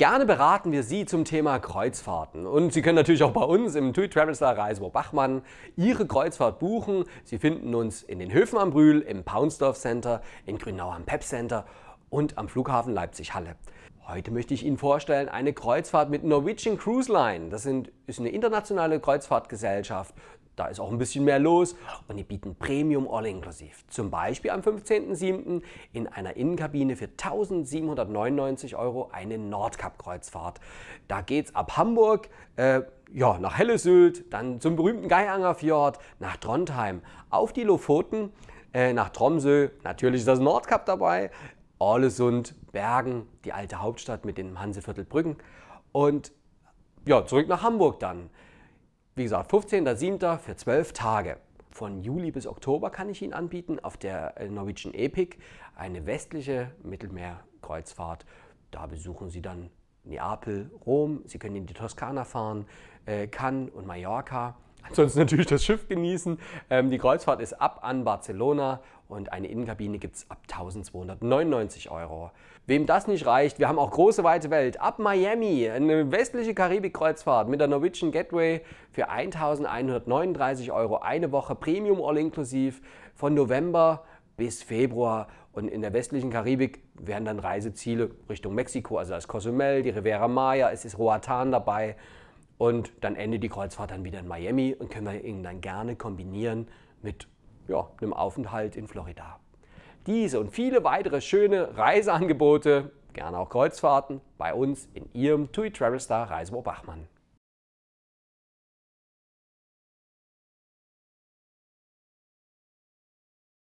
Gerne beraten wir Sie zum Thema Kreuzfahrten. Und Sie können natürlich auch bei uns im TUI Traveler Reisebüro Bachmann Ihre Kreuzfahrt buchen. Sie finden uns in den Höfen am Brühl, im Paunsdorf Center, in Grünau am Pep Center und am Flughafen Leipzig-Halle. Heute möchte ich Ihnen vorstellen eine Kreuzfahrt mit Norwegian Cruise Line. Das sind, ist eine internationale Kreuzfahrtgesellschaft. Da ist auch ein bisschen mehr los und die bieten Premium All inklusiv. Zum Beispiel am 15.07. in einer Innenkabine für 1799 Euro eine Nordkap-Kreuzfahrt. Da geht's ab Hamburg. Äh, ja, nach Hellesylt, dann zum berühmten Geianger Fjord, nach Trondheim, auf die Lofoten, äh, nach Tromsø, natürlich ist das Nordkap dabei, Orlesund, Bergen, die alte Hauptstadt mit dem Hanseviertel Brücken und ja, zurück nach Hamburg dann. Wie gesagt, 15.07. für 12 Tage. Von Juli bis Oktober kann ich Ihnen anbieten auf der äh, Norwegian Epic eine westliche Mittelmeerkreuzfahrt. Da besuchen Sie dann Neapel, Rom, Sie können in die Toskana fahren, äh, Cannes und Mallorca sonst natürlich das Schiff genießen. Ähm, die Kreuzfahrt ist ab an Barcelona und eine Innenkabine gibt es ab 1299 Euro. Wem das nicht reicht, wir haben auch große weite Welt. Ab Miami, eine westliche Karibik-Kreuzfahrt mit der Norwegian Gateway für 1139 Euro eine Woche Premium all inklusiv von November bis Februar. Und in der westlichen Karibik werden dann Reiseziele Richtung Mexiko, also das Cozumel, die Rivera Maya, es ist Roatan dabei. Und dann endet die Kreuzfahrt dann wieder in Miami und können wir ihn dann gerne kombinieren mit ja, einem Aufenthalt in Florida. Diese und viele weitere schöne Reiseangebote, gerne auch Kreuzfahrten, bei uns in Ihrem TUI Travel Star Reisebüro Bachmann.